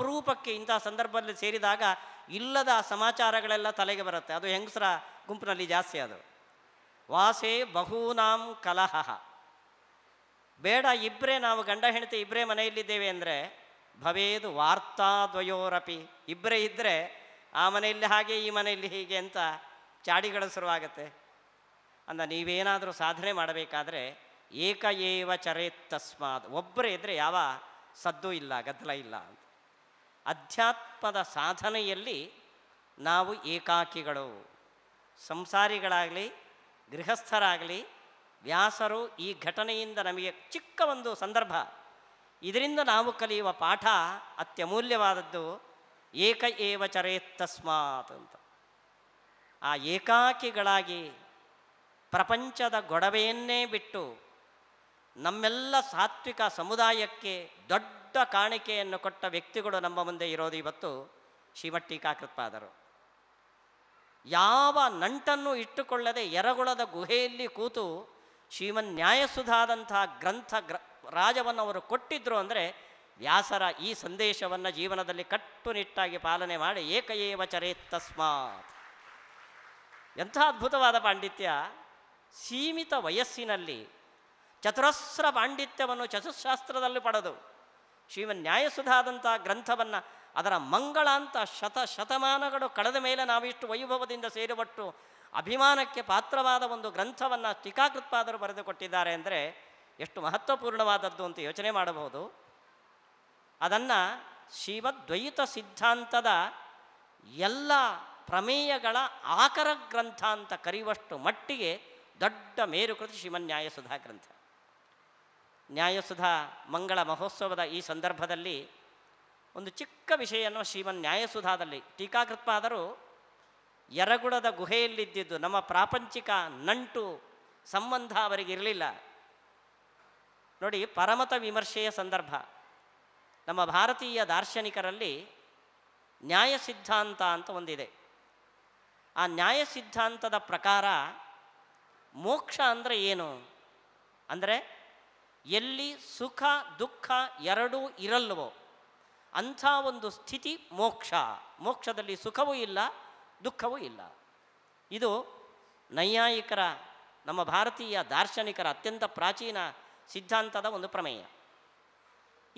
ಅಪರೂಪಕ್ಕೆ ಇಂಥ ಸಂದರ್ಭದಲ್ಲಿ ಸೇರಿದಾಗ ಇಲ್ಲದ ಸಮಾಚಾರಗಳೆಲ್ಲ ತಲೆಗೆ ಬರುತ್ತೆ ಅದು ಹೆಂಗಸರ ಗುಂಪಿನಲ್ಲಿ ಜಾಸ್ತಿ ಅದು ವಾಸೆ ಬಹೂನಾಂ ಕಲಹ ಬೇಡ ಇಬ್ಬರೇ ನಾವು ಗಂಡ ಹೆಣತಿ ಇಬ್ಬರೇ ಮನೆಯಲ್ಲಿದ್ದೇವೆ ಅಂದರೆ ಭವೇದು ವಾರ್ತಾ ದ್ವಯೋರಪಿ ಇಬ್ಬರೇ ಇದ್ದರೆ ಆ ಮನೆಯಲ್ಲಿ ಹಾಗೆ ಈ ಮನೆಯಲ್ಲಿ ಹೀಗೆ ಅಂತ ಚಾಡಿಗಳು ಶುರುವಾಗತ್ತೆ ಅಂದ ನೀವೇನಾದರೂ ಸಾಧನೆ ಮಾಡಬೇಕಾದ್ರೆ ಏಕ ಏವ ಒಬ್ಬರೇ ಇದ್ದರೆ ಯಾವ ಸದ್ದು ಇಲ್ಲ ಗದ್ದಲ ಇಲ್ಲ ಅಂತ ಅಧ್ಯಾತ್ಮದ ಸಾಧನೆಯಲ್ಲಿ ನಾವು ಏಕಾಕಿಗಳು ಸಂಸಾರಿಗಳಾಗಲಿ ಗೃಹಸ್ಥರಾಗಲಿ ವ್ಯಾಸರು ಈ ಘಟನೆಯಿಂದ ನಮಗೆ ಚಿಕ್ಕ ಒಂದು ಸಂದರ್ಭ ಇದರಿಂದ ನಾವು ಕಲಿಯುವ ಪಾಠ ಅತ್ಯಮೂಲ್ಯವಾದದ್ದು ಏಕ ಏವ ಚರೇತ್ತಸ್ಮಾತ್ ಅಂತ ಆ ಏಕಾಕಿಗಳಾಗಿ ಪ್ರಪಂಚದ ಗೊಡವೆಯನ್ನೇ ಬಿಟ್ಟು ನಮ್ಮೆಲ್ಲ ಸಾತ್ವಿಕ ಸಮುದಾಯಕ್ಕೆ ದೊಡ್ಡ ಕಾಣಿಕೆಯನ್ನು ಕೊಟ್ಟ ವ್ಯಕ್ತಿಗಳು ನಮ್ಮ ಮುಂದೆ ಇರೋದು ಇವತ್ತು ಶ್ರೀಮಠೀಕಾಕೃತ್ಪಾದರು ಯಾವ ನಂಟನ್ನು ಇಟ್ಟುಕೊಳ್ಳದೆ ಎರಗುಳದ ಗುಹೆಯಲ್ಲಿ ಕೂತು ಶ್ರೀಮನ್ ನ್ಯಾಯಸುಧಾದಂತಹ ಗ್ರಂಥ ಗ್ರ ರಾಜವನ್ನು ಅವರು ಕೊಟ್ಟಿದ್ದರು ಅಂದರೆ ವ್ಯಾಸರ ಈ ಸಂದೇಶವನ್ನು ಜೀವನದಲ್ಲಿ ಕಟ್ಟುನಿಟ್ಟಾಗಿ ಪಾಲನೆ ಮಾಡಿ ಏಕಏವ ಚರೇತ್ ತಸ್ಮಾತ್ ಎಂಥ ಅದ್ಭುತವಾದ ಪಾಂಡಿತ್ಯ ಸೀಮಿತ ವಯಸ್ಸಿನಲ್ಲಿ ಚತುರಸ್ರ ಪಾಂಡಿತ್ಯವನ್ನು ಚತುಶಾಸ್ತ್ರದಲ್ಲಿ ಪಡೆದು ಶ್ರೀಮನ್ ನ್ಯಾಯಸುಧಾದಂಥ ಗ್ರಂಥವನ್ನು ಅದರ ಮಂಗಳ ಅಂತ ಶತ ಶತಮಾನಗಳು ಕಳೆದ ಮೇಲೆ ನಾವಿಷ್ಟು ವೈಭವದಿಂದ ಸೇರಿಬಟ್ಟು ಅಭಿಮಾನಕ್ಕೆ ಪಾತ್ರವಾದ ಒಂದು ಗ್ರಂಥವನ್ನು ಟೀಕಾಕೃತ್ಪಾದರು ಬರೆದುಕೊಟ್ಟಿದ್ದಾರೆ ಅಂದರೆ ಎಷ್ಟು ಮಹತ್ವಪೂರ್ಣವಾದದ್ದು ಅಂತ ಯೋಚನೆ ಮಾಡಬಹುದು ಅದನ್ನು ಶಿವದ್ವೈತ ಸಿದ್ಧಾಂತದ ಎಲ್ಲ ಪ್ರಮೇಯಗಳ ಆಕರ ಗ್ರಂಥ ಅಂತ ಕರೆಯುವಷ್ಟು ಮಟ್ಟಿಗೆ ದೊಡ್ಡ ಮೇರುಕೃತಿ ಶಿವನ್ಯಾಯಸುಧಾ ಗ್ರಂಥ ನ್ಯಾಯಸುಧಾ ಮಂಗಳ ಮಹೋತ್ಸವದ ಈ ಸಂದರ್ಭದಲ್ಲಿ ಒಂದು ಚಿಕ್ಕ ವಿಷಯನೋ ಶ್ರೀಮನ್ ನ್ಯಾಯಸುಧಾದಲ್ಲಿ ಟೀಕಾಕೃತ್ವಾದರೂ ಯರಗುಡದ ಗುಹೆಯಲ್ಲಿದ್ದಿದ್ದು ನಮ್ಮ ಪ್ರಾಪಂಚಿಕ ನಂಟು ಸಂಬಂಧ ಅವರಿಗೆ ಇರಲಿಲ್ಲ ನೋಡಿ ಪರಮತ ವಿಮರ್ಶೆಯ ಸಂದರ್ಭ ನಮ್ಮ ಭಾರತೀಯ ದಾರ್ಶನಿಕರಲ್ಲಿ ನ್ಯಾಯ ಸಿದ್ಧಾಂತ ಅಂತ ಒಂದಿದೆ ಆ ನ್ಯಾಯ ಸಿದ್ಧಾಂತದ ಪ್ರಕಾರ ಮೋಕ್ಷ ಅಂದರೆ ಏನು ಅಂದರೆ ಎಲ್ಲಿ ಸುಖ ದುಃಖ ಎರಡೂ ಇರಲ್ವೋ ಅಂಥ ಒಂದು ಸ್ಥಿತಿ ಮೋಕ್ಷ ಮೋಕ್ಷದಲ್ಲಿ ಸುಖವೂ ಇಲ್ಲ ದುಃಖವೂ ಇಲ್ಲ ಇದು ನೈಯಾಯಿಕರ ನಮ್ಮ ಭಾರತೀಯ ದಾರ್ಶನಿಕರ ಅತ್ಯಂತ ಪ್ರಾಚೀನ ಸಿದ್ಧಾಂತದ ಒಂದು ಪ್ರಮೇಯ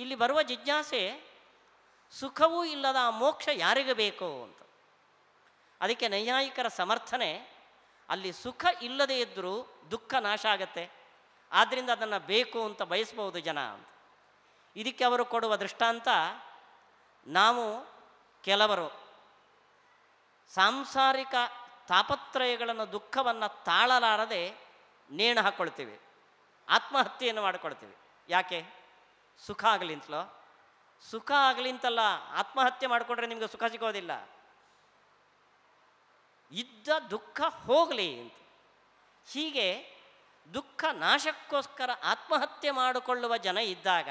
ಇಲ್ಲಿ ಬರುವ ಜಿಜ್ಞಾಸೆ ಸುಖವೂ ಇಲ್ಲದ ಆ ಮೋಕ್ಷ ಯಾರಿಗೆ ಬೇಕು ಅಂತ ಅದಕ್ಕೆ ನೈಯಾಯಿಕರ ಸಮರ್ಥನೆ ಅಲ್ಲಿ ಸುಖ ಇಲ್ಲದೇ ಇದ್ದರೂ ದುಃಖ ನಾಶ ಆಗತ್ತೆ ಆದ್ದರಿಂದ ಅದನ್ನು ಬೇಕು ಅಂತ ಬಯಸ್ಬೋದು ಜನ ಅಂತ ಇದಕ್ಕೆ ಅವರು ಕೊಡುವ ದೃಷ್ಟಾಂತ ನಾವು ಕೆಲವರು ಸಾಂಸಾರಿಕ ತಾಪತ್ರಯಗಳನ್ನು ದುಃಖವನ್ನು ತಾಳಲಾರದೆ ನೇಣ ಹಾಕ್ಕೊಳ್ತೀವಿ ಆತ್ಮಹತ್ಯೆಯನ್ನು ಮಾಡಿಕೊಳ್ತೀವಿ ಯಾಕೆ ಸುಖ ಅಂತಲೋ ಸುಖ ಅಂತಲ್ಲ ಆತ್ಮಹತ್ಯೆ ಮಾಡಿಕೊಂಡ್ರೆ ನಿಮಗೆ ಸುಖ ಸಿಗೋದಿಲ್ಲ ಇದ್ದ ದುಃಖ ಹೋಗಲಿ ಅಂತ ಹೀಗೆ ದುಃಖ ನಾಶಕ್ಕೋಸ್ಕರ ಆತ್ಮಹತ್ಯೆ ಮಾಡಿಕೊಳ್ಳುವ ಜನ ಇದ್ದಾಗ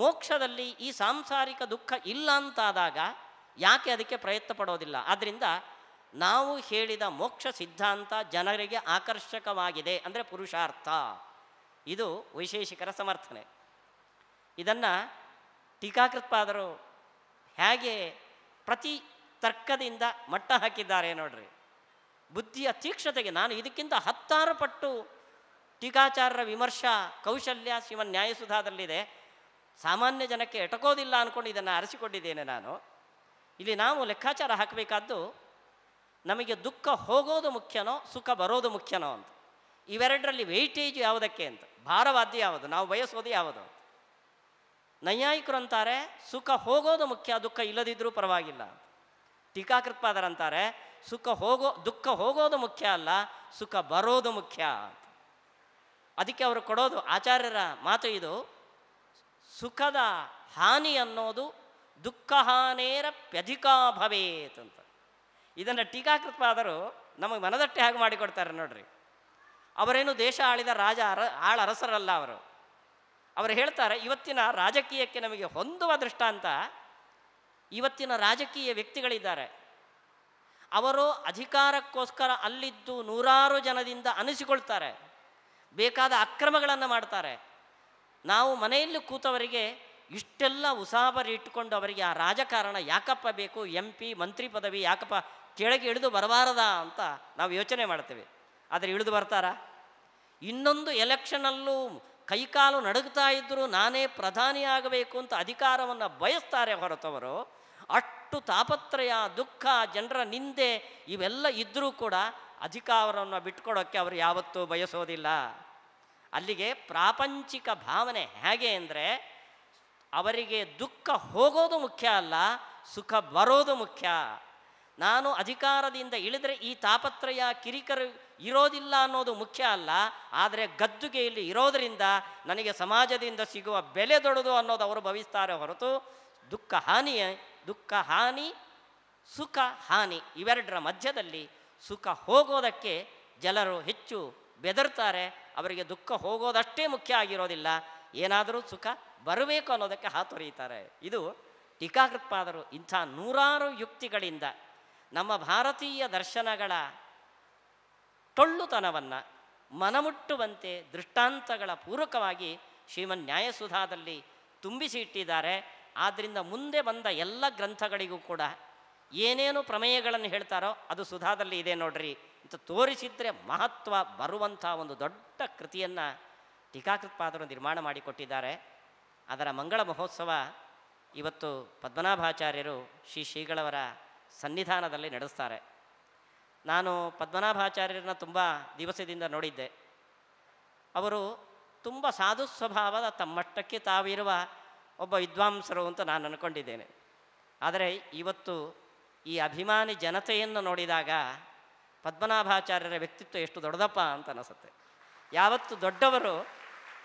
ಮೋಕ್ಷದಲ್ಲಿ ಈ ಸಾಂಸಾರಿಕ ದುಃಖ ಇಲ್ಲ ಅಂತಾದಾಗ ಯಾಕೆ ಅದಕ್ಕೆ ಪ್ರಯತ್ನ ಪಡೋದಿಲ್ಲ ಆದ್ದರಿಂದ ನಾವು ಹೇಳಿದ ಮೋಕ್ಷ ಸಿದ್ಧಾಂತ ಜನರಿಗೆ ಆಕರ್ಷಕವಾಗಿದೆ ಅಂದರೆ ಪುರುಷಾರ್ಥ ಇದು ವೈಶೇಷಿಕರ ಸಮರ್ಥನೆ ಇದನ್ನು ಟೀಕಾಕೃತ್ಪಾದರು ಹೇಗೆ ಪ್ರತಿ ತರ್ಕದಿಂದ ಮಟ್ಟ ಹಾಕಿದ್ದಾರೆ ನೋಡ್ರಿ ಬುದ್ಧಿಯ ತೀಕ್ಷ್ಣತೆಗೆ ನಾನು ಇದಕ್ಕಿಂತ ಹತ್ತಾರು ಪಟ್ಟು ಟೀಕಾಚಾರರ ವಿಮರ್ಶಾ ಕೌಶಲ್ಯ ಶಿವನ್ ನ್ಯಾಯಸುಧಾದಲ್ಲಿದೆ ಸಾಮಾನ್ಯ ಜನಕ್ಕೆ ಎಟಕೋದಿಲ್ಲ ಅಂದ್ಕೊಂಡು ಇದನ್ನು ಅರಸಿಕೊಂಡಿದ್ದೇನೆ ನಾನು ಇಲ್ಲಿ ನಾವು ಲೆಕ್ಕಾಚಾರ ಹಾಕಬೇಕಾದ್ದು ನಮಗೆ ದುಃಖ ಹೋಗೋದು ಮುಖ್ಯನೋ ಸುಖ ಬರೋದು ಮುಖ್ಯನೋ ಅಂತ ಇವೆರಡರಲ್ಲಿ ವೆಯ್ಟೇಜ್ ಯಾವುದಕ್ಕೆ ಅಂತ ಭಾರವಾದ್ಯ ಯಾವುದು ನಾವು ಬಯಸೋದು ಯಾವುದು ನೈಯಾಯಿಕರು ಅಂತಾರೆ ಸುಖ ಹೋಗೋದು ಮುಖ್ಯ ದುಃಖ ಇಲ್ಲದಿದ್ದರೂ ಪರವಾಗಿಲ್ಲ ಟೀಕಾಕೃತ್ಪಾದರಂತಾರೆ ಸುಖ ಹೋಗೋ ದುಃಖ ಹೋಗೋದು ಮುಖ್ಯ ಅಲ್ಲ ಸುಖ ಬರೋದು ಮುಖ್ಯ ಅದಕ್ಕೆ ಅವರು ಕೊಡೋದು ಆಚಾರ್ಯರ ಮಾತು ಇದು ಸುಖದ ಹಾನಿ ಅನ್ನೋದು ದುಃಖ ಹಾನೇರ ಪ್ಯಧಿಕಾ ಭವೇತ್ ಅಂತ ಇದನ್ನು ಟೀಕಾಕೃತ್ಪಾದರು ನಮಗೆ ಮನದಟ್ಟೆ ಹಾಗೆ ಮಾಡಿಕೊಡ್ತಾರೆ ನೋಡ್ರಿ ಅವರೇನು ದೇಶ ಆಳಿದ ರಾಜ ಅರ ಆಳ ಅರಸರಲ್ಲ ಅವರು ಅವರು ಹೇಳ್ತಾರೆ ಇವತ್ತಿನ ರಾಜಕೀಯಕ್ಕೆ ನಮಗೆ ಹೊಂದುವ ದೃಷ್ಟಾಂತ ಇವತ್ತಿನ ರಾಜಕೀಯ ವ್ಯಕ್ತಿಗಳಿದ್ದಾರೆ ಅವರು ಅಧಿಕಾರಕ್ಕೋಸ್ಕರ ಅಲ್ಲಿದ್ದು ನೂರಾರು ಜನದಿಂದ ಅನಿಸಿಕೊಳ್ತಾರೆ ಬೇಕಾದ ಅಕ್ರಮಗಳನ್ನು ಮಾಡ್ತಾರೆ ನಾವು ಮನೆಯಲ್ಲಿ ಕೂತವರಿಗೆ ಇಷ್ಟೆಲ್ಲ ಉಸಾಬರಿ ಇಟ್ಟುಕೊಂಡು ಅವರಿಗೆ ಆ ರಾಜಕಾರಣ ಯಾಕಪ್ಪ ಬೇಕು ಎಂ ಪಿ ಮಂತ್ರಿ ಪದವಿ ಯಾಕಪ್ಪ ಕೆಳಗೆ ಇಳಿದು ಬರಬಾರದಾ ಅಂತ ನಾವು ಯೋಚನೆ ಮಾಡ್ತೇವೆ ಆದರೆ ಇಳಿದು ಬರ್ತಾರಾ ಇನ್ನೊಂದು ಎಲೆಕ್ಷನಲ್ಲೂ ಕೈಕಾಲು ನಡುಗ್ತಾ ಇದ್ದರೂ ನಾನೇ ಪ್ರಧಾನಿಯಾಗಬೇಕು ಅಂತ ಅಧಿಕಾರವನ್ನು ಬಯಸ್ತಾರೆ ಹೊರತವರು ಅಷ್ಟು ತಾಪತ್ರಯ ದುಃಖ ಜನರ ನಿಂದೆ ಇವೆಲ್ಲ ಇದ್ದರೂ ಕೂಡ ಅಧಿಕಾರವನ್ನು ಬಿಟ್ಕೊಡೋಕ್ಕೆ ಅವರು ಯಾವತ್ತೂ ಬಯಸೋದಿಲ್ಲ ಅಲ್ಲಿಗೆ ಪ್ರಾಪಂಚಿಕ ಭಾವನೆ ಹೇಗೆ ಅಂದರೆ ಅವರಿಗೆ ದುಃಖ ಹೋಗೋದು ಮುಖ್ಯ ಅಲ್ಲ ಸುಖ ಬರೋದು ಮುಖ್ಯ ನಾನು ಅಧಿಕಾರದಿಂದ ಇಳಿದರೆ ಈ ತಾಪತ್ರಯ ಕಿರಿಕರು ಇರೋದಿಲ್ಲ ಅನ್ನೋದು ಮುಖ್ಯ ಅಲ್ಲ ಆದರೆ ಗದ್ದುಗೆಯಲ್ಲಿ ಇಲ್ಲಿ ಇರೋದರಿಂದ ನನಗೆ ಸಮಾಜದಿಂದ ಸಿಗುವ ಬೆಲೆ ದೊಡ್ಡದು ಅನ್ನೋದು ಅವರು ಭವಿಸ್ತಾರೆ ಹೊರತು ದುಃಖ ಹಾನಿ ದುಃಖ ಹಾನಿ ಸುಖ ಹಾನಿ ಇವೆರಡರ ಮಧ್ಯದಲ್ಲಿ ಸುಖ ಹೋಗೋದಕ್ಕೆ ಜನರು ಹೆಚ್ಚು ಬೆದರ್ತಾರೆ ಅವರಿಗೆ ದುಃಖ ಹೋಗೋದಷ್ಟೇ ಮುಖ್ಯ ಆಗಿರೋದಿಲ್ಲ ಏನಾದರೂ ಸುಖ ಬರಬೇಕು ಅನ್ನೋದಕ್ಕೆ ಹಾತೊರೆಯುತ್ತಾರೆ ಇದು ಟೀಕಾಕೃತ್ಪಾದರು ಇಂಥ ನೂರಾರು ಯುಕ್ತಿಗಳಿಂದ ನಮ್ಮ ಭಾರತೀಯ ದರ್ಶನಗಳ ಟೊಳ್ಳುತನವನ್ನು ಮನಮುಟ್ಟುವಂತೆ ದೃಷ್ಟಾಂತಗಳ ಪೂರಕವಾಗಿ ಶ್ರೀಮನ್ ನ್ಯಾಯಸುಧಾದಲ್ಲಿ ತುಂಬಿಸಿ ಇಟ್ಟಿದ್ದಾರೆ ಆದ್ದರಿಂದ ಮುಂದೆ ಬಂದ ಎಲ್ಲ ಗ್ರಂಥಗಳಿಗೂ ಕೂಡ ಏನೇನು ಪ್ರಮೇಯಗಳನ್ನು ಹೇಳ್ತಾರೋ ಅದು ಸುಧಾದಲ್ಲಿ ಇದೆ ನೋಡ್ರಿ ಅಂತ ತೋರಿಸಿದರೆ ಮಹತ್ವ ಬರುವಂಥ ಒಂದು ದೊಡ್ಡ ಕೃತಿಯನ್ನು ಟೀಕಾಕೃತ್ಪಾದರು ನಿರ್ಮಾಣ ಮಾಡಿಕೊಟ್ಟಿದ್ದಾರೆ ಅದರ ಮಂಗಳ ಮಹೋತ್ಸವ ಇವತ್ತು ಪದ್ಮನಾಭಾಚಾರ್ಯರು ಶ್ರೀ ಶ್ರೀಗಳವರ ಸನ್ನಿಧಾನದಲ್ಲಿ ನಡೆಸ್ತಾರೆ ನಾನು ಪದ್ಮನಾಭಾಚಾರ್ಯರನ್ನ ತುಂಬ ದಿವಸದಿಂದ ನೋಡಿದ್ದೆ ಅವರು ತುಂಬ ಸಾಧು ಸ್ವಭಾವದ ತಮ್ಮಷ್ಟಕ್ಕೆ ತಾವಿರುವ ಒಬ್ಬ ವಿದ್ವಾಂಸರು ಅಂತ ನಾನು ಅನ್ಕೊಂಡಿದ್ದೇನೆ ಆದರೆ ಇವತ್ತು ಈ ಅಭಿಮಾನಿ ಜನತೆಯನ್ನು ನೋಡಿದಾಗ ಪದ್ಮನಾಭಾಚಾರ್ಯರ ವ್ಯಕ್ತಿತ್ವ ಎಷ್ಟು ದೊಡ್ಡದಪ್ಪ ಅಂತ ಅನಿಸುತ್ತೆ ಯಾವತ್ತು ದೊಡ್ಡವರು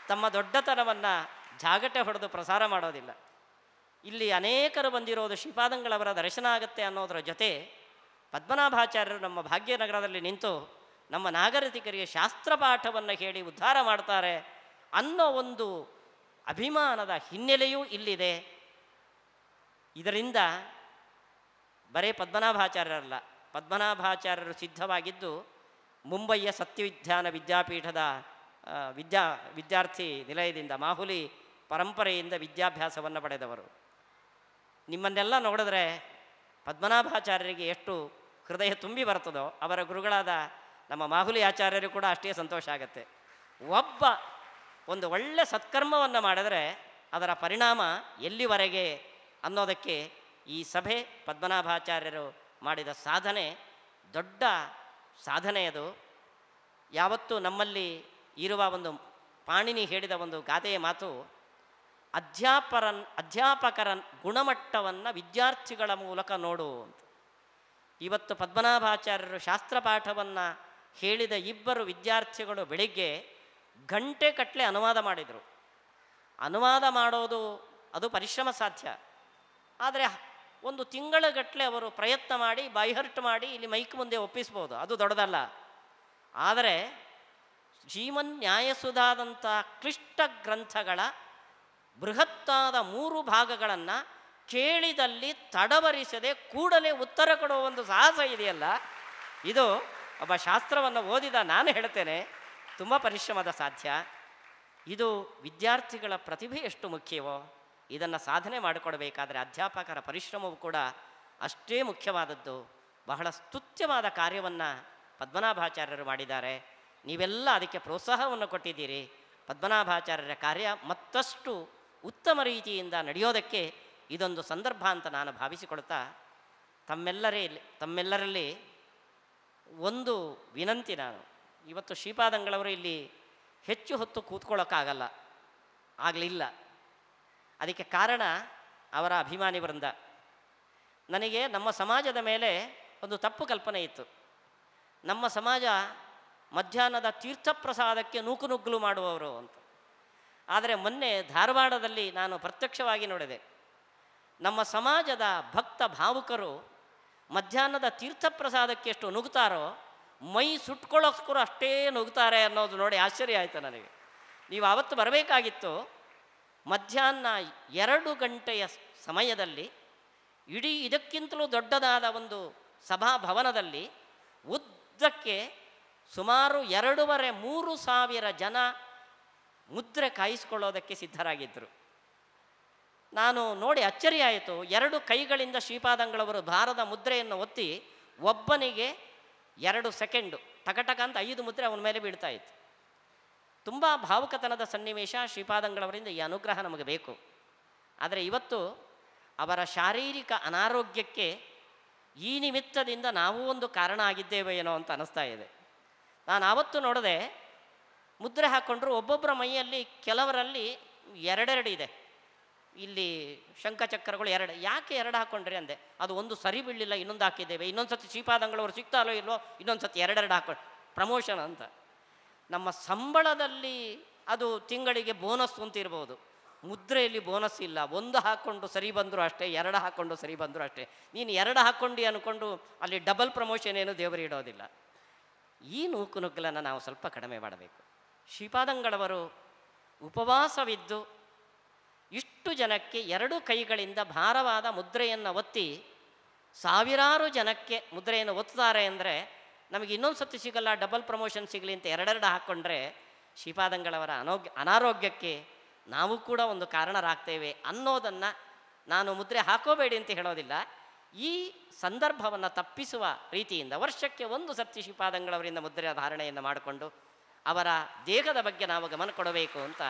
ತಮ್ಮ ದೊಡ್ಡತನವನ್ನು ಜಾಗಟೆ ಹೊಡೆದು ಪ್ರಸಾರ ಮಾಡೋದಿಲ್ಲ ಇಲ್ಲಿ ಅನೇಕರು ಬಂದಿರೋದು ಶ್ರೀಪಾದಂಗಳವರ ದರ್ಶನ ಆಗುತ್ತೆ ಅನ್ನೋದರ ಜೊತೆ ಪದ್ಮನಾಭಾಚಾರ್ಯರು ನಮ್ಮ ಭಾಗ್ಯನಗರದಲ್ಲಿ ನಿಂತು ನಮ್ಮ ನಾಗರಿಕರಿಗೆ ಶಾಸ್ತ್ರ ಪಾಠವನ್ನು ಹೇಳಿ ಉದ್ಧಾರ ಮಾಡ್ತಾರೆ ಅನ್ನೋ ಒಂದು ಅಭಿಮಾನದ ಹಿನ್ನೆಲೆಯೂ ಇಲ್ಲಿದೆ ಇದರಿಂದ ಬರೇ ಪದ್ಮನಾಭಾಚಾರ್ಯರಲ್ಲ ಪದ್ಮನಾಭಾಚಾರ್ಯರು ಸಿದ್ಧವಾಗಿದ್ದು ಮುಂಬಯ್ಯ ಸತ್ಯವಿಜ್ಞಾನ ವಿದ್ಯಾಪೀಠದ ವಿದ್ಯಾ ವಿದ್ಯಾರ್ಥಿ ನಿಲಯದಿಂದ ಮಾಹುಲಿ ಪರಂಪರೆಯಿಂದ ವಿದ್ಯಾಭ್ಯಾಸವನ್ನು ಪಡೆದವರು ನಿಮ್ಮನ್ನೆಲ್ಲ ನೋಡಿದ್ರೆ ಪದ್ಮನಾಭಾಚಾರ್ಯರಿಗೆ ಎಷ್ಟು ಹೃದಯ ತುಂಬಿ ಬರ್ತದೋ ಅವರ ಗುರುಗಳಾದ ನಮ್ಮ ಮಾಹುಲಿ ಆಚಾರ್ಯರು ಕೂಡ ಅಷ್ಟೇ ಸಂತೋಷ ಆಗುತ್ತೆ ಒಬ್ಬ ಒಂದು ಒಳ್ಳೆ ಸತ್ಕರ್ಮವನ್ನು ಮಾಡಿದರೆ ಅದರ ಪರಿಣಾಮ ಎಲ್ಲಿವರೆಗೆ ಅನ್ನೋದಕ್ಕೆ ಈ ಸಭೆ ಪದ್ಮನಾಭಾಚಾರ್ಯರು ಮಾಡಿದ ಸಾಧನೆ ದೊಡ್ಡ ಸಾಧನೆಯದು ಯಾವತ್ತೂ ನಮ್ಮಲ್ಲಿ ಇರುವ ಒಂದು ಪಾಣಿನಿ ಹೇಳಿದ ಒಂದು ಗಾದೆಯ ಮಾತು ಅಧ್ಯಾಪರನ್ ಅಧ್ಯಾಪಕರ ಗುಣಮಟ್ಟವನ್ನು ವಿದ್ಯಾರ್ಥಿಗಳ ಮೂಲಕ ನೋಡು ಅಂತ ಇವತ್ತು ಪದ್ಮನಾಭಾಚಾರ್ಯರು ಶಾಸ್ತ್ರ ಪಾಠವನ್ನು ಹೇಳಿದ ಇಬ್ಬರು ವಿದ್ಯಾರ್ಥಿಗಳು ಬೆಳಿಗ್ಗೆ ಗಂಟೆ ಕಟ್ಟಲೆ ಅನುವಾದ ಮಾಡಿದರು ಅನುವಾದ ಮಾಡೋದು ಅದು ಪರಿಶ್ರಮ ಸಾಧ್ಯ ಆದರೆ ಒಂದು ತಿಂಗಳಗಟ್ಟಲೆ ಅವರು ಪ್ರಯತ್ನ ಮಾಡಿ ಬೈಹರ್ಟ್ ಮಾಡಿ ಇಲ್ಲಿ ಮೈಕ್ ಮುಂದೆ ಒಪ್ಪಿಸ್ಬೋದು ಅದು ದೊಡ್ಡದಲ್ಲ ಆದರೆ ಜೀವನ್ ನ್ಯಾಯಸುಧಾದಂಥ ಕ್ಲಿಷ್ಟ ಗ್ರಂಥಗಳ ಬೃಹತ್ತಾದ ಮೂರು ಭಾಗಗಳನ್ನು ಕೇಳಿದಲ್ಲಿ ತಡವರಿಸದೆ ಕೂಡಲೇ ಉತ್ತರ ಕೊಡುವ ಒಂದು ಸಾಹಸ ಇದೆಯಲ್ಲ ಇದು ಒಬ್ಬ ಶಾಸ್ತ್ರವನ್ನು ಓದಿದ ನಾನು ಹೇಳ್ತೇನೆ ತುಂಬ ಪರಿಶ್ರಮದ ಸಾಧ್ಯ ಇದು ವಿದ್ಯಾರ್ಥಿಗಳ ಪ್ರತಿಭೆ ಎಷ್ಟು ಮುಖ್ಯವೋ ಇದನ್ನು ಸಾಧನೆ ಮಾಡಿಕೊಡಬೇಕಾದರೆ ಅಧ್ಯಾಪಕರ ಪರಿಶ್ರಮವು ಕೂಡ ಅಷ್ಟೇ ಮುಖ್ಯವಾದದ್ದು ಬಹಳ ಸ್ತುತ್ಯವಾದ ಕಾರ್ಯವನ್ನು ಪದ್ಮನಾಭಾಚಾರ್ಯರು ಮಾಡಿದ್ದಾರೆ ನೀವೆಲ್ಲ ಅದಕ್ಕೆ ಪ್ರೋತ್ಸಾಹವನ್ನು ಕೊಟ್ಟಿದ್ದೀರಿ ಪದ್ಮನಾಭಾಚಾರ್ಯರ ಕಾರ್ಯ ಮತ್ತಷ್ಟು ಉತ್ತಮ ರೀತಿಯಿಂದ ನಡೆಯೋದಕ್ಕೆ ಇದೊಂದು ಸಂದರ್ಭ ಅಂತ ನಾನು ಭಾವಿಸಿಕೊಳ್ತಾ ತಮ್ಮೆಲ್ಲರೇ ತಮ್ಮೆಲ್ಲರಲ್ಲಿ ಒಂದು ವಿನಂತಿ ನಾನು ಇವತ್ತು ಶ್ರೀಪಾದಂಗಳವರು ಇಲ್ಲಿ ಹೆಚ್ಚು ಹೊತ್ತು ಕೂತ್ಕೊಳ್ಳೋಕ್ಕಾಗಲ್ಲ ಆಗಲಿಲ್ಲ ಅದಕ್ಕೆ ಕಾರಣ ಅವರ ಅಭಿಮಾನಿ ವೃಂದ ನನಗೆ ನಮ್ಮ ಸಮಾಜದ ಮೇಲೆ ಒಂದು ತಪ್ಪು ಕಲ್ಪನೆ ಇತ್ತು ನಮ್ಮ ಸಮಾಜ ಮಧ್ಯಾಹ್ನದ ತೀರ್ಥಪ್ರಸಾದಕ್ಕೆ ನೂಕುನುಗ್ಗಲು ಮಾಡುವವರು ಅಂತ ಆದರೆ ಮೊನ್ನೆ ಧಾರವಾಡದಲ್ಲಿ ನಾನು ಪ್ರತ್ಯಕ್ಷವಾಗಿ ನೋಡಿದೆ ನಮ್ಮ ಸಮಾಜದ ಭಕ್ತ ಭಾವುಕರು ಮಧ್ಯಾಹ್ನದ ತೀರ್ಥ ಪ್ರಸಾದಕ್ಕೆ ಎಷ್ಟು ನುಗ್ತಾರೋ ಮೈ ಸುಟ್ಕೊಳ್ಳೋಸ್ಕರ ಅಷ್ಟೇ ನುಗ್ತಾರೆ ಅನ್ನೋದು ನೋಡಿ ಆಶ್ಚರ್ಯ ಆಯಿತು ನನಗೆ ನೀವು ಆವತ್ತು ಬರಬೇಕಾಗಿತ್ತು ಮಧ್ಯಾಹ್ನ ಎರಡು ಗಂಟೆಯ ಸಮಯದಲ್ಲಿ ಇಡೀ ಇದಕ್ಕಿಂತಲೂ ದೊಡ್ಡದಾದ ಒಂದು ಸಭಾಭವನದಲ್ಲಿ ಉದ್ದಕ್ಕೆ ಸುಮಾರು ಎರಡೂವರೆ ಮೂರು ಸಾವಿರ ಜನ ಮುದ್ರೆ ಕಾಯಿಸಿಕೊಳ್ಳೋದಕ್ಕೆ ಸಿದ್ಧರಾಗಿದ್ದರು ನಾನು ನೋಡಿ ಅಚ್ಚರಿಯಾಯಿತು ಎರಡು ಕೈಗಳಿಂದ ಶ್ರೀಪಾದಂಗಳವರು ಭಾರದ ಮುದ್ರೆಯನ್ನು ಒತ್ತಿ ಒಬ್ಬನಿಗೆ ಎರಡು ಸೆಕೆಂಡು ಟಕಟಕ ಅಂತ ಐದು ಮುದ್ರೆ ಅವನ ಮೇಲೆ ಬೀಳ್ತಾ ಇತ್ತು ತುಂಬ ಭಾವುಕತನದ ಸನ್ನಿವೇಶ ಶ್ರೀಪಾದಂಗಳವರಿಂದ ಈ ಅನುಗ್ರಹ ನಮಗೆ ಬೇಕು ಆದರೆ ಇವತ್ತು ಅವರ ಶಾರೀರಿಕ ಅನಾರೋಗ್ಯಕ್ಕೆ ಈ ನಿಮಿತ್ತದಿಂದ ನಾವೂ ಒಂದು ಕಾರಣ ಆಗಿದ್ದೇವೆ ಏನೋ ಅಂತ ಅನ್ನಿಸ್ತಾ ಇದೆ ನಾನು ಆವತ್ತು ನೋಡದೆ ಮುದ್ರೆ ಹಾಕ್ಕೊಂಡ್ರು ಒಬ್ಬೊಬ್ಬರ ಮೈಯಲ್ಲಿ ಕೆಲವರಲ್ಲಿ ಎರಡೆರಡು ಇದೆ ಇಲ್ಲಿ ಶಂಖಚಕ್ರಗಳು ಎರಡು ಯಾಕೆ ಎರಡು ಹಾಕೊಂಡ್ರೆ ಅಂದೆ ಅದು ಒಂದು ಸರಿ ಬೀಳಲಿಲ್ಲ ಇನ್ನೊಂದು ಹಾಕಿದ್ದೇವೆ ಇನ್ನೊಂದು ಸತಿ ಶ್ರೀಪಾದಂಗಳವ್ರು ಸಿಗ್ತಾಲೋ ಇಲ್ವೋ ಇನ್ನೊಂದು ಸತಿ ಎರಡೆರಡು ಹಾಕೊಂಡು ಪ್ರಮೋಷನ್ ಅಂತ ನಮ್ಮ ಸಂಬಳದಲ್ಲಿ ಅದು ತಿಂಗಳಿಗೆ ಬೋನಸ್ ಅಂತ ಇರ್ಬೋದು ಮುದ್ರೆಯಲ್ಲಿ ಬೋನಸ್ ಇಲ್ಲ ಒಂದು ಹಾಕ್ಕೊಂಡು ಸರಿ ಬಂದರೂ ಅಷ್ಟೇ ಎರಡು ಹಾಕ್ಕೊಂಡು ಸರಿ ಬಂದರೂ ಅಷ್ಟೇ ನೀನು ಎರಡು ಹಾಕ್ಕೊಂಡು ಅಂದ್ಕೊಂಡು ಅಲ್ಲಿ ಡಬಲ್ ಪ್ರಮೋಷನ್ ಏನು ಇಡೋದಿಲ್ಲ ಈ ನೂಕು ನುಗ್ಗಲನ್ನು ನಾವು ಸ್ವಲ್ಪ ಕಡಿಮೆ ಮಾಡಬೇಕು ಶ್ರೀಪಾದಂಗಳವರು ಉಪವಾಸವಿದ್ದು ಇಷ್ಟು ಜನಕ್ಕೆ ಎರಡು ಕೈಗಳಿಂದ ಭಾರವಾದ ಮುದ್ರೆಯನ್ನು ಒತ್ತಿ ಸಾವಿರಾರು ಜನಕ್ಕೆ ಮುದ್ರೆಯನ್ನು ಒತ್ತಾರೆ ಅಂದರೆ ನಮಗೆ ಇನ್ನೊಂದು ಸತಿ ಸಿಗಲ್ಲ ಡಬಲ್ ಪ್ರಮೋಷನ್ ಸಿಗಲಿ ಅಂತ ಎರಡೆರಡು ಹಾಕ್ಕೊಂಡ್ರೆ ಶ್ರೀಪಾದಂಗಳವರ ಅನೋಗ್ಯ ಅನಾರೋಗ್ಯಕ್ಕೆ ನಾವು ಕೂಡ ಒಂದು ಕಾರಣರಾಗ್ತೇವೆ ಅನ್ನೋದನ್ನು ನಾನು ಮುದ್ರೆ ಹಾಕೋಬೇಡಿ ಅಂತ ಹೇಳೋದಿಲ್ಲ ಈ ಸಂದರ್ಭವನ್ನು ತಪ್ಪಿಸುವ ರೀತಿಯಿಂದ ವರ್ಷಕ್ಕೆ ಒಂದು ಸತಿ ಶ್ರೀಪಾದಂಗಳವರಿಂದ ಮುದ್ರೆಯ ಧಾರಣೆಯನ್ನು ಮಾಡಿಕೊಂಡು ಅವರ ದೇಹದ ಬಗ್ಗೆ ನಾವು ಗಮನ ಕೊಡಬೇಕು ಅಂತ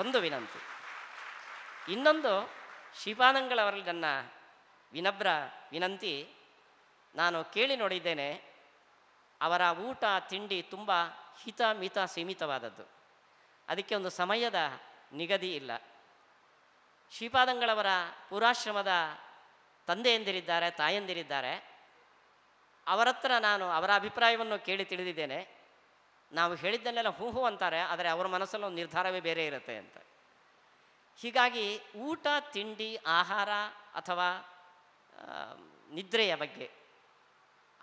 ಒಂದು ವಿನಂತಿ ಇನ್ನೊಂದು ಶಿವಾನಂಗಳವರಲ್ಲಿ ನನ್ನ ವಿನಬ್ರ ವಿನಂತಿ ನಾನು ಕೇಳಿ ನೋಡಿದ್ದೇನೆ ಅವರ ಊಟ ತಿಂಡಿ ತುಂಬ ಹಿತ ಮಿತ ಸೀಮಿತವಾದದ್ದು ಅದಕ್ಕೆ ಒಂದು ಸಮಯದ ನಿಗದಿ ಇಲ್ಲ ಶ್ರೀಪಾದಂಗಳವರ ಪುರಾಶ್ರಮದ ತಂದೆಯಂದಿರಿದ್ದಾರೆ ತಾಯಂದಿರಿದ್ದಾರೆ ಅವರತ್ರ ನಾನು ಅವರ ಅಭಿಪ್ರಾಯವನ್ನು ಕೇಳಿ ತಿಳಿದಿದ್ದೇನೆ ನಾವು ಹೇಳಿದ್ದನ್ನೆಲ್ಲ ಹೂ ಹೂ ಅಂತಾರೆ ಆದರೆ ಅವರ ಮನಸ್ಸಲ್ಲಿ ಒಂದು ನಿರ್ಧಾರವೇ ಬೇರೆ ಇರುತ್ತೆ ಅಂತ ಹೀಗಾಗಿ ಊಟ ತಿಂಡಿ ಆಹಾರ ಅಥವಾ ನಿದ್ರೆಯ ಬಗ್ಗೆ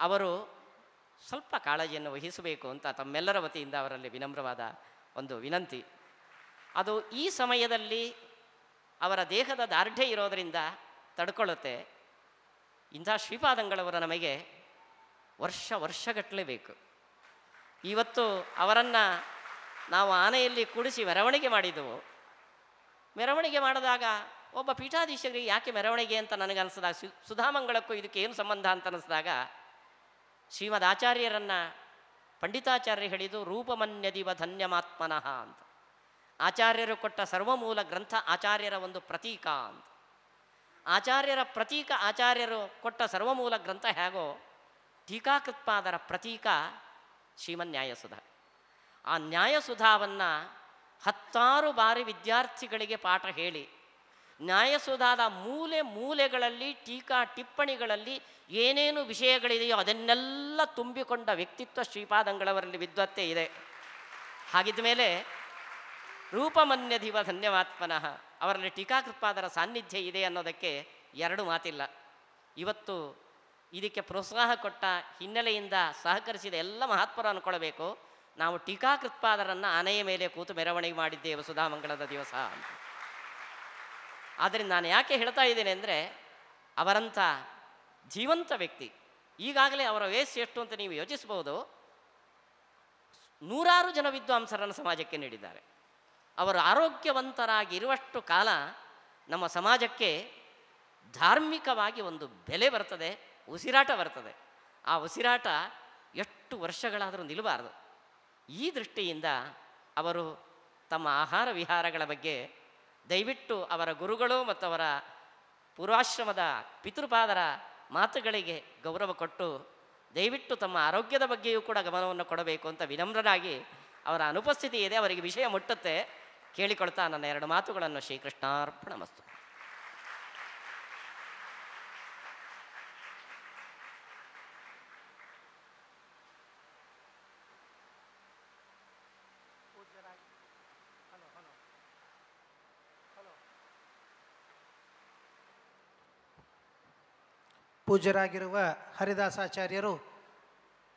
ಅವರು ಸ್ವಲ್ಪ ಕಾಳಜಿಯನ್ನು ವಹಿಸಬೇಕು ಅಂತ ತಮ್ಮೆಲ್ಲರ ವತಿಯಿಂದ ಅವರಲ್ಲಿ ವಿನಮ್ರವಾದ ಒಂದು ವಿನಂತಿ ಅದು ಈ ಸಮಯದಲ್ಲಿ ಅವರ ದೇಹದ ದಾರ್ಢ್ಯ ಇರೋದರಿಂದ ತಡ್ಕೊಳ್ಳುತ್ತೆ ಇಂಥ ಶ್ರೀಪಾದಂಗಳವರು ನಮಗೆ ವರ್ಷ ವರ್ಷಗಟ್ಟಲೇಬೇಕು ಬೇಕು ಇವತ್ತು ಅವರನ್ನು ನಾವು ಆನೆಯಲ್ಲಿ ಕೂಡಿಸಿ ಮೆರವಣಿಗೆ ಮಾಡಿದೆವು ಮೆರವಣಿಗೆ ಮಾಡಿದಾಗ ಒಬ್ಬ ಪೀಠಾಧೀಶರಿಗೆ ಯಾಕೆ ಮೆರವಣಿಗೆ ಅಂತ ಅನಿಸಿದಾಗ ಸು ಸುಧಾಮಂಗಳಕ್ಕೂ ಇದಕ್ಕೆ ಏನು ಸಂಬಂಧ ಅಂತ ಅನಿಸಿದಾಗ ಶ್ರೀಮದ್ ಆಚಾರ್ಯರನ್ನು ಪಂಡಿತಾಚಾರ್ಯ ಹೇಳಿದು ರೂಪಮನ್ಯದಿವ ಧನ್ಯಮಾತ್ಮನಃ ಅಂತ ಆಚಾರ್ಯರು ಕೊಟ್ಟ ಸರ್ವಮೂಲ ಗ್ರಂಥ ಆಚಾರ್ಯರ ಒಂದು ಪ್ರತೀಕ ಅಂತ ಆಚಾರ್ಯರ ಪ್ರತೀಕ ಆಚಾರ್ಯರು ಕೊಟ್ಟ ಸರ್ವಮೂಲ ಗ್ರಂಥ ಹೇಗೋ ಟೀಕಾಕೃತ್ಪಾದರ ಪ್ರತೀಕ ನ್ಯಾಯಸುಧ ಆ ನ್ಯಾಯಸುಧಾವನ್ನು ಹತ್ತಾರು ಬಾರಿ ವಿದ್ಯಾರ್ಥಿಗಳಿಗೆ ಪಾಠ ಹೇಳಿ ನ್ಯಾಯಸುಧಾದ ಮೂಲೆ ಮೂಲೆಗಳಲ್ಲಿ ಟೀಕಾ ಟಿಪ್ಪಣಿಗಳಲ್ಲಿ ಏನೇನು ವಿಷಯಗಳಿದೆಯೋ ಅದನ್ನೆಲ್ಲ ತುಂಬಿಕೊಂಡ ವ್ಯಕ್ತಿತ್ವ ಶ್ರೀಪಾದಂಗಳವರಲ್ಲಿ ವಿದ್ವತ್ತೆ ಇದೆ ಹಾಗಿದ ಮೇಲೆ ರೂಪಮನ್ಯಧಿವ ಧನ್ಯವಾತ್ಮನಃ ಅವರಲ್ಲಿ ಟೀಕಾಕೃತ್ಪಾದರ ಸಾನ್ನಿಧ್ಯ ಇದೆ ಅನ್ನೋದಕ್ಕೆ ಎರಡು ಮಾತಿಲ್ಲ ಇವತ್ತು ಇದಕ್ಕೆ ಪ್ರೋತ್ಸಾಹ ಕೊಟ್ಟ ಹಿನ್ನೆಲೆಯಿಂದ ಸಹಕರಿಸಿದ ಎಲ್ಲ ಮಹಾತ್ಮರು ಅನ್ಕೊಳ್ಳಬೇಕು ನಾವು ಟೀಕಾಕೃತ್ಪಾದರನ್ನು ಆನೆಯ ಮೇಲೆ ಕೂತು ಮೆರವಣಿಗೆ ಮಾಡಿದ್ದೇವೆ ಸುಧಾಮಂಗಳದ ದಿವಸ ಅಂತ ನಾನು ಯಾಕೆ ಹೇಳ್ತಾ ಇದ್ದೇನೆ ಅಂದರೆ ಅವರಂಥ ಜೀವಂತ ವ್ಯಕ್ತಿ ಈಗಾಗಲೇ ಅವರ ವಯಸ್ಸು ಎಷ್ಟು ಅಂತ ನೀವು ಯೋಚಿಸಬಹುದು ನೂರಾರು ಜನ ವಿದ್ವಾಂಸರನ್ನು ಸಮಾಜಕ್ಕೆ ನೀಡಿದ್ದಾರೆ ಅವರು ಆರೋಗ್ಯವಂತರಾಗಿರುವಷ್ಟು ಕಾಲ ನಮ್ಮ ಸಮಾಜಕ್ಕೆ ಧಾರ್ಮಿಕವಾಗಿ ಒಂದು ಬೆಲೆ ಬರ್ತದೆ ಉಸಿರಾಟ ಬರ್ತದೆ ಆ ಉಸಿರಾಟ ಎಷ್ಟು ವರ್ಷಗಳಾದರೂ ನಿಲ್ಲಬಾರದು ಈ ದೃಷ್ಟಿಯಿಂದ ಅವರು ತಮ್ಮ ಆಹಾರ ವಿಹಾರಗಳ ಬಗ್ಗೆ ದಯವಿಟ್ಟು ಅವರ ಗುರುಗಳು ಮತ್ತು ಅವರ ಪೂರ್ವಾಶ್ರಮದ ಪಿತೃಪಾದರ ಮಾತುಗಳಿಗೆ ಗೌರವ ಕೊಟ್ಟು ದಯವಿಟ್ಟು ತಮ್ಮ ಆರೋಗ್ಯದ ಬಗ್ಗೆಯೂ ಕೂಡ ಗಮನವನ್ನು ಕೊಡಬೇಕು ಅಂತ ವಿನಮ್ರರಾಗಿ ಅವರ ಅನುಪಸ್ಥಿತಿ ಇದೆ ಅವರಿಗೆ ವಿಷಯ ಮುಟ್ಟುತ್ತೆ ಕೇಳಿಕೊಳ್ತಾ ನನ್ನ ಎರಡು ಮಾತುಗಳನ್ನು ಶ್ರೀಕೃಷ್ಣಾರ್ಪಣ ಮಸ್ತು ಪೂಜ್ಯರಾಗಿರುವ ಹರಿದಾಸಾಚಾರ್ಯರು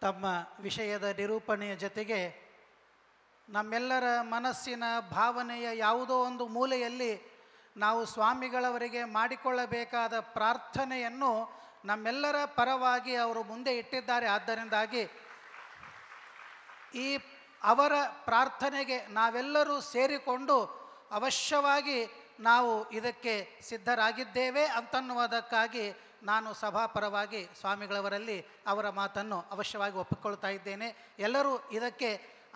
ತಮ್ಮ ವಿಷಯದ ನಿರೂಪಣೆಯ ಜೊತೆಗೆ ನಮ್ಮೆಲ್ಲರ ಮನಸ್ಸಿನ ಭಾವನೆಯ ಯಾವುದೋ ಒಂದು ಮೂಲೆಯಲ್ಲಿ ನಾವು ಸ್ವಾಮಿಗಳವರಿಗೆ ಮಾಡಿಕೊಳ್ಳಬೇಕಾದ ಪ್ರಾರ್ಥನೆಯನ್ನು ನಮ್ಮೆಲ್ಲರ ಪರವಾಗಿ ಅವರು ಮುಂದೆ ಇಟ್ಟಿದ್ದಾರೆ ಆದ್ದರಿಂದಾಗಿ ಈ ಅವರ ಪ್ರಾರ್ಥನೆಗೆ ನಾವೆಲ್ಲರೂ ಸೇರಿಕೊಂಡು ಅವಶ್ಯವಾಗಿ ನಾವು ಇದಕ್ಕೆ ಸಿದ್ಧರಾಗಿದ್ದೇವೆ ಅಂತನ್ನುವುದಕ್ಕಾಗಿ ನಾನು ಸಭಾ ಪರವಾಗಿ ಸ್ವಾಮಿಗಳವರಲ್ಲಿ ಅವರ ಮಾತನ್ನು ಅವಶ್ಯವಾಗಿ ಒಪ್ಪಿಕೊಳ್ತಾ ಇದ್ದೇನೆ ಎಲ್ಲರೂ ಇದಕ್ಕೆ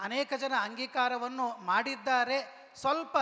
ಅನೇಕ ಜನ ಅಂಗೀಕಾರವನ್ನು ಮಾಡಿದ್ದಾರೆ ಸ್ವಲ್ಪ